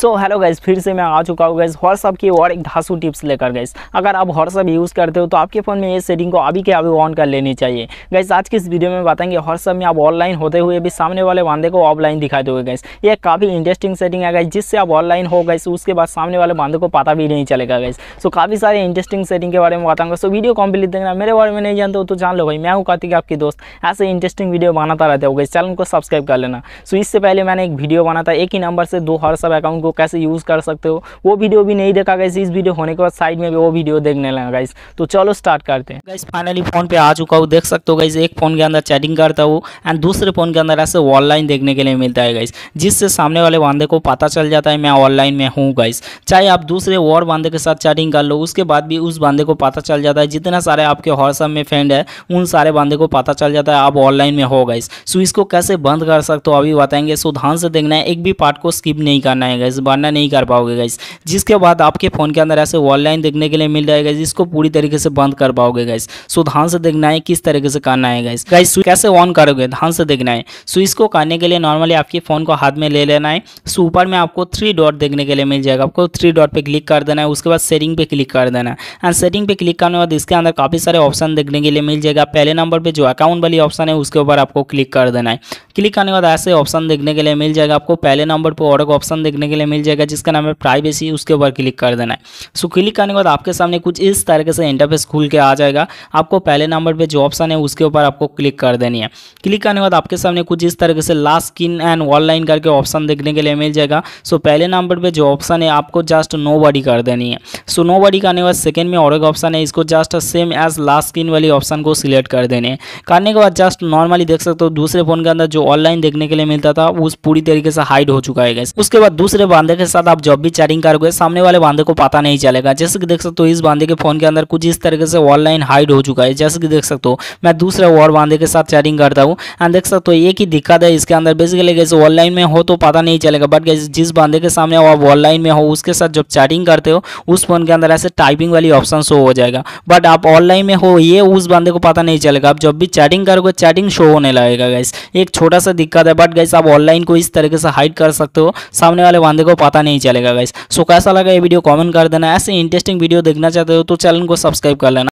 so hello guys फिर से मैं आ चुका हूँ गाइज व्हाट्सअप की और एक धासु टिप्स लेकर गाइज अगर आप व्हाट्सअप यूज़ करते हो तो आपके फ़ोन में ये सेटिंग को अभी के अभी ऑन कर लेनी चाहिए गाइज आज की इस वीडियो में बताएंगे व्हाट्सअप में आप ऑनलाइन होते हुए भी सामने वाले बांधे को ऑफलाइन दिखा हुए गाइज ये काफ़ी इंटरेस्टिंग सेटिंग है गाइज जिससे आप ऑनलाइन हो गए उसके बाद सामने वाले बांधे को पता भी नहीं चलेगा गाइज सो काफ़ी सारे इंटरेस्टिंग सेटिंग के बारे में बताऊँगा सो वीडियो कम्प्लीट देखना मेरे बारे में नहीं जानते हो तो जान लो भाई मैं हूँ कार्तिक आपकी दोस्त ऐसे इंटरेस्टिंग वीडियो बनाता रहते हो गाइज चैनल को सब्सक्राइब कर लेना सो इससे पहले मैंने एक वीडियो बना था एक ही नंबर से दो व्हाट्सअप अकाउंट को को कैसे यूज़ कर सकते हो वो वीडियो भी नहीं देखा गया इस वीडियो होने के बाद साइड में भी वो वीडियो देखने लगा गाइस तो चलो स्टार्ट करते हैं गाइस फाइनली फ़ोन पे आ चुका हूँ देख सकते हो गाइस एक फ़ोन के अंदर चैटिंग करता हूँ एंड दूसरे फ़ोन के अंदर ऐसे ऑनलाइन देखने के लिए मिलता है गाइस जिससे सामने वाले बांधे को पता चल जाता है मैं ऑनलाइन में हूँ गाइस चाहे आप दूसरे और बांधे के साथ चैटिंग कर लो उसके बाद भी उस बांधे को पता चल जाता है जितना सारे आपके व्हाट्सअप में फ्रेंड है उन सारे बांधे को पता चल जाता है आप ऑनलाइन में हो गाइस सो इसको कैसे बंद कर सकते हो अभी बताएंगे सो ध्यान से देखना है एक भी पार्ट को स्किप नहीं करना है गाइस से वरना नहीं कर पाओगे गाइज जिसके बाद आपके फ़ोन के अंदर ऐसे ऑनलाइन देखने के लिए मिल जाएगा जिसको पूरी तरीके से बंद कर पाओगे गाइस सो ध्यान से देखना है किस तरीके से करना है गाइस गाइस कैसे ऑन करोगे ध्यान से देखना है सो इसको करने के लिए नॉर्मली आपके फ़ोन को हाथ में ले लेना है सो ऊपर में आपको थ्री डॉट देखने के लिए मिल जाएगा आपको थ्री डॉट पर क्लिक कर देना है उसके बाद सेटिंग पे क्लिक कर देना है एंड सेटिंग पे क्लिक करने के बाद इसके अंदर काफ़ी सारे ऑप्शन देखने के लिए मिल जाएगा पहले नंबर पर जो अकाउंट वाली ऑप्शन है उसके ऊपर आपको क्लिक कर देना है क्लिक करने के बाद ऐसे ऑप्शन देखने के लिए मिल जाएगा आपको पहले नंबर पर और ऑप्शन देखने के लिए मिल जाएगा जिसका नाम है प्राइवेसी उसके ऊपर क्लिक कर देना है सो क्लिक करने के बाद आपके सामने कुछ इस तरीके से इंटरफेस खुल के आ जाएगा आपको पहले नंबर पर जो ऑप्शन है उसके ऊपर आपको क्लिक कर देनी है क्लिक करने के बाद आपके सामने कुछ इस तरीके से लास्ट स्किन एंड ऑनलाइन करके ऑप्शन देखने के लिए मिल जाएगा सो पहले नंबर पर जो ऑप्शन है आपको जस्ट नो बॉडी कर देनी है सो नो बॉडी करने के बाद सेकेंड में और एक ऑप्शन है इसको just same as last skin वाली ऑप्शन को सिलेक्ट कर देने करने के बाद जस्ट नॉर्मली देख सकते हो दूसरे फोन के अंदर जो ऑनलाइन देखने के लिए मिलता था उस पूरी तरीके से हाइड हो चुका है उसके बाद दूसरे बांधे के साथ आप जब भी चैटिंग करोगे सामने वाले बांधे को पता नहीं चलेगा जैसे कि देख सकते हो इस बांधे के फोन के अंदर कुछ इस तरीके से ऑनलाइन हाइड हो चुका है जैसे कि देख सकते हो मैं दूसरे और बांधे के साथ चैटिंग करता हूँ एंड देख सकते हो एक ही दिक्कत है इसके अंदर बेसिकली कैसे ऑनलाइन में हो तो पता नहीं चलेगा बट जिस बांधे के सामने आप ऑनलाइन में हो उसके साथ जब चैटिंग करते हो उस फोन के अंदर ऐसे टाइपिंग वाली ऑप्शन शो हो जाएगा बट आप ऑनलाइन में हो ये उस बांधे को पता नहीं चलेगा आप जब भी चैटिंग करोगे चैटिंग शो होने लगेगा गैस एक छोटा सा दिक्कत है बट गैस आप ऑनलाइन को इस तरीके से हाइड कर सकते हो सामने वाले बांधे देखो पता नहीं चलेगा गाइस सो कैसा लगा ये वीडियो कमेंट कर देना ऐसे इंटरेस्टिंग वीडियो देखना चाहते हो तो चैनल को सब्सक्राइब कर लेना